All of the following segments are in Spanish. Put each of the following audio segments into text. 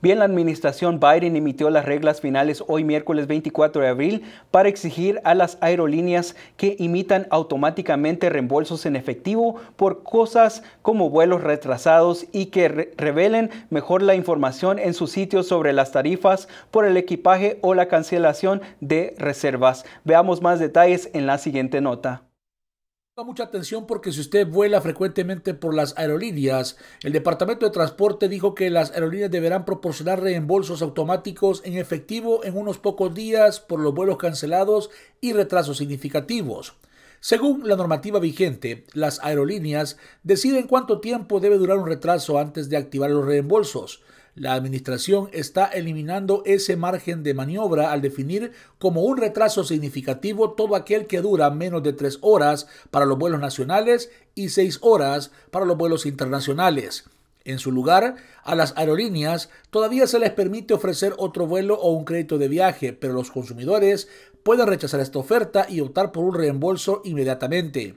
Bien, la administración Biden emitió las reglas finales hoy miércoles 24 de abril para exigir a las aerolíneas que imitan automáticamente reembolsos en efectivo por cosas como vuelos retrasados y que revelen mejor la información en su sitio sobre las tarifas por el equipaje o la cancelación de reservas. Veamos más detalles en la siguiente nota. Mucha atención porque si usted vuela frecuentemente por las aerolíneas, el Departamento de Transporte dijo que las aerolíneas deberán proporcionar reembolsos automáticos en efectivo en unos pocos días por los vuelos cancelados y retrasos significativos. Según la normativa vigente, las aerolíneas deciden cuánto tiempo debe durar un retraso antes de activar los reembolsos. La administración está eliminando ese margen de maniobra al definir como un retraso significativo todo aquel que dura menos de tres horas para los vuelos nacionales y seis horas para los vuelos internacionales. En su lugar, a las aerolíneas todavía se les permite ofrecer otro vuelo o un crédito de viaje, pero los consumidores pueden rechazar esta oferta y optar por un reembolso inmediatamente.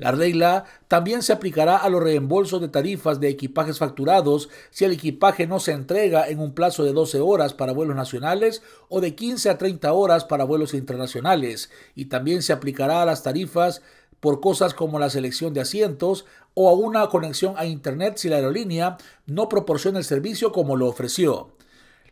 La regla también se aplicará a los reembolsos de tarifas de equipajes facturados si el equipaje no se entrega en un plazo de 12 horas para vuelos nacionales o de 15 a 30 horas para vuelos internacionales, y también se aplicará a las tarifas por cosas como la selección de asientos o a una conexión a Internet si la aerolínea no proporciona el servicio como lo ofreció.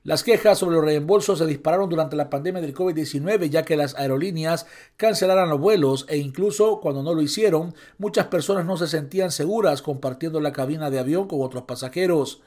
Las quejas sobre los reembolsos se dispararon durante la pandemia del COVID-19 ya que las aerolíneas cancelaron los vuelos e incluso cuando no lo hicieron, muchas personas no se sentían seguras compartiendo la cabina de avión con otros pasajeros.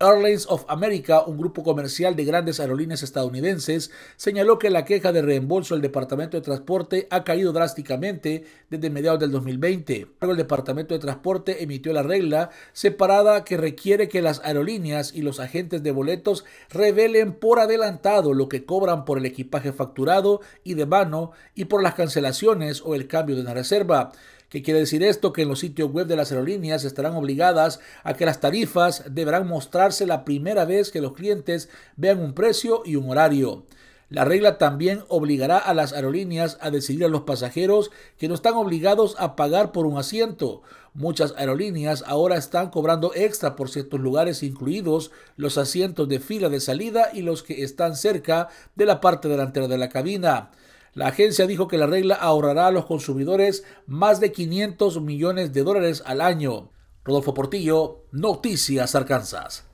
Airlines of America, un grupo comercial de grandes aerolíneas estadounidenses, señaló que la queja de reembolso del Departamento de Transporte ha caído drásticamente desde mediados del 2020. El Departamento de Transporte emitió la regla separada que requiere que las aerolíneas y los agentes de boletos revelen por adelantado lo que cobran por el equipaje facturado y de mano y por las cancelaciones o el cambio de una reserva. ¿Qué quiere decir esto? Que en los sitios web de las aerolíneas estarán obligadas a que las tarifas deberán mostrarse la primera vez que los clientes vean un precio y un horario. La regla también obligará a las aerolíneas a decidir a los pasajeros que no están obligados a pagar por un asiento. Muchas aerolíneas ahora están cobrando extra por ciertos lugares, incluidos los asientos de fila de salida y los que están cerca de la parte delantera de la cabina. La agencia dijo que la regla ahorrará a los consumidores más de 500 millones de dólares al año. Rodolfo Portillo, Noticias Arkansas.